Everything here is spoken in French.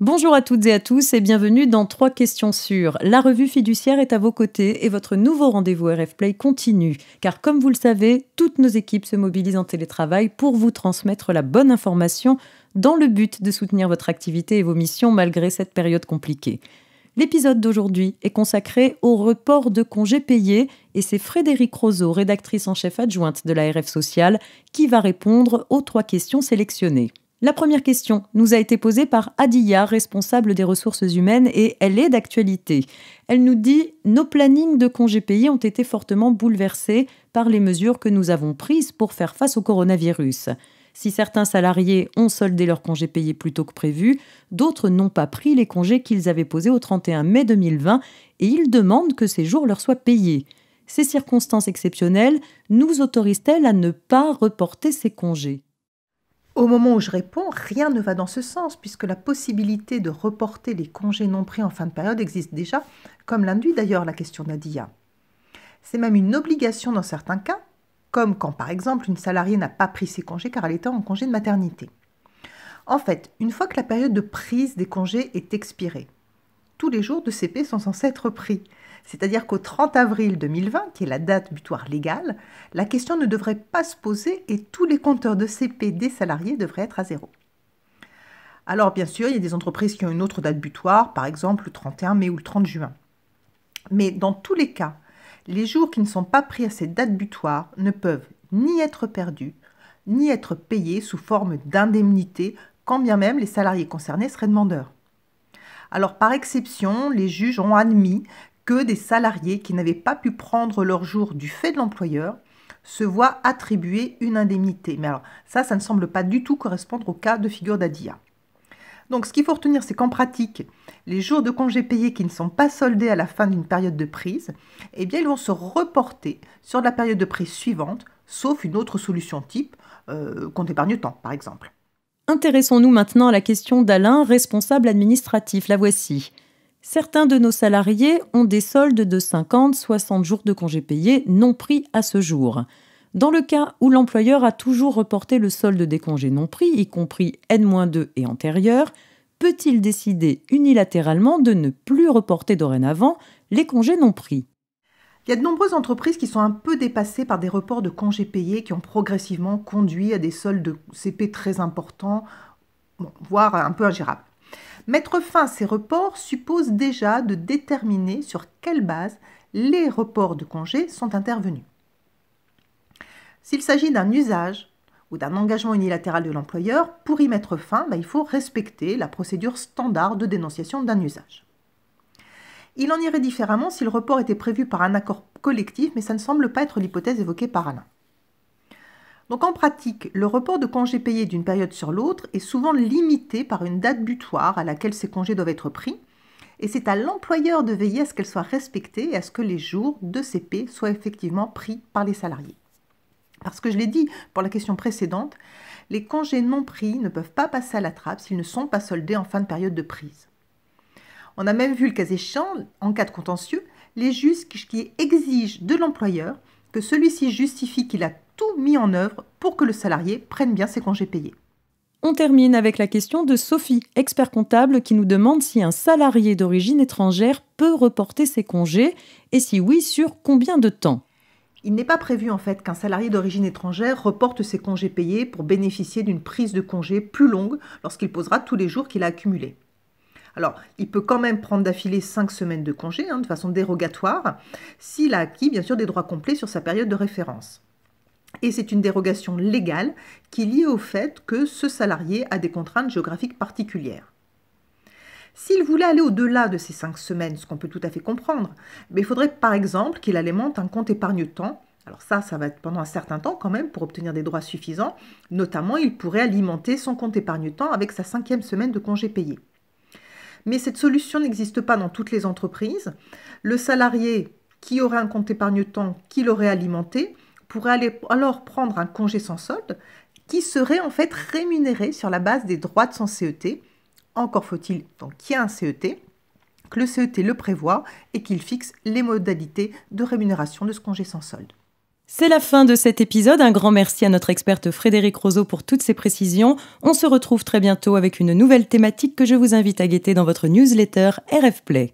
Bonjour à toutes et à tous et bienvenue dans 3 questions sûres. La revue fiduciaire est à vos côtés et votre nouveau rendez-vous RF Play continue. Car comme vous le savez, toutes nos équipes se mobilisent en télétravail pour vous transmettre la bonne information dans le but de soutenir votre activité et vos missions malgré cette période compliquée. L'épisode d'aujourd'hui est consacré au report de congés payés et c'est Frédéric Roseau, rédactrice en chef adjointe de la RF Sociale, qui va répondre aux trois questions sélectionnées. La première question nous a été posée par Adia, responsable des ressources humaines, et elle est d'actualité. Elle nous dit Nos plannings de congés payés ont été fortement bouleversés par les mesures que nous avons prises pour faire face au coronavirus. Si certains salariés ont soldé leurs congés payés plus tôt que prévu, d'autres n'ont pas pris les congés qu'ils avaient posés au 31 mai 2020 et ils demandent que ces jours leur soient payés. Ces circonstances exceptionnelles nous autorisent-elles à ne pas reporter ces congés au moment où je réponds, rien ne va dans ce sens, puisque la possibilité de reporter les congés non pris en fin de période existe déjà, comme l'induit d'ailleurs la question Nadia. C'est même une obligation dans certains cas, comme quand par exemple une salariée n'a pas pris ses congés car elle était en congé de maternité. En fait, une fois que la période de prise des congés est expirée, tous les jours de CP sont censés être pris. C'est-à-dire qu'au 30 avril 2020, qui est la date butoir légale, la question ne devrait pas se poser et tous les compteurs de CP des salariés devraient être à zéro. Alors bien sûr, il y a des entreprises qui ont une autre date butoir, par exemple le 31 mai ou le 30 juin. Mais dans tous les cas, les jours qui ne sont pas pris à cette date butoir ne peuvent ni être perdus, ni être payés sous forme d'indemnité, quand bien même les salariés concernés seraient demandeurs. Alors par exception, les juges ont admis que des salariés qui n'avaient pas pu prendre leur jour du fait de l'employeur se voient attribuer une indemnité. Mais alors ça, ça ne semble pas du tout correspondre au cas de figure d'ADIA. Donc ce qu'il faut retenir, c'est qu'en pratique, les jours de congés payés qui ne sont pas soldés à la fin d'une période de prise, eh bien ils vont se reporter sur la période de prise suivante, sauf une autre solution type, compte euh, épargne-temps par exemple. Intéressons-nous maintenant à la question d'Alain, responsable administratif. La voici. Certains de nos salariés ont des soldes de 50-60 jours de congés payés non pris à ce jour. Dans le cas où l'employeur a toujours reporté le solde des congés non pris, y compris N-2 et antérieurs, peut-il décider unilatéralement de ne plus reporter dorénavant les congés non pris il y a de nombreuses entreprises qui sont un peu dépassées par des reports de congés payés qui ont progressivement conduit à des soldes CP très importants, voire un peu ingérables. Mettre fin à ces reports suppose déjà de déterminer sur quelle base les reports de congés sont intervenus. S'il s'agit d'un usage ou d'un engagement unilatéral de l'employeur, pour y mettre fin, bah, il faut respecter la procédure standard de dénonciation d'un usage. Il en irait différemment si le report était prévu par un accord collectif, mais ça ne semble pas être l'hypothèse évoquée par Alain. Donc en pratique, le report de congés payés d'une période sur l'autre est souvent limité par une date butoir à laquelle ces congés doivent être pris, et c'est à l'employeur de veiller à ce qu'elle soit respectée et à ce que les jours de CP soient effectivement pris par les salariés. Parce que je l'ai dit pour la question précédente, les congés non pris ne peuvent pas passer à la trappe s'ils ne sont pas soldés en fin de période de prise. On a même vu le cas échéant, en cas de contentieux, les juges qui exigent de l'employeur que celui-ci justifie qu'il a tout mis en œuvre pour que le salarié prenne bien ses congés payés. On termine avec la question de Sophie, expert comptable, qui nous demande si un salarié d'origine étrangère peut reporter ses congés et si oui, sur combien de temps Il n'est pas prévu en fait qu'un salarié d'origine étrangère reporte ses congés payés pour bénéficier d'une prise de congé plus longue lorsqu'il posera tous les jours qu'il a accumulés. Alors, il peut quand même prendre d'affilée 5 semaines de congés hein, de façon dérogatoire, s'il a acquis bien sûr des droits complets sur sa période de référence. Et c'est une dérogation légale qui est liée au fait que ce salarié a des contraintes géographiques particulières. S'il voulait aller au-delà de ces cinq semaines, ce qu'on peut tout à fait comprendre, mais il faudrait par exemple qu'il alimente un compte épargne-temps. Alors ça, ça va être pendant un certain temps quand même pour obtenir des droits suffisants. Notamment, il pourrait alimenter son compte épargne-temps avec sa cinquième semaine de congé payé. Mais cette solution n'existe pas dans toutes les entreprises. Le salarié qui aurait un compte épargne-temps, qui l'aurait alimenté, pourrait aller alors prendre un congé sans solde qui serait en fait rémunéré sur la base des droits de son CET. Encore faut-il donc qu'il y ait un CET, que le CET le prévoit et qu'il fixe les modalités de rémunération de ce congé sans solde. C'est la fin de cet épisode. Un grand merci à notre experte Frédéric Roseau pour toutes ses précisions. On se retrouve très bientôt avec une nouvelle thématique que je vous invite à guetter dans votre newsletter RF Play.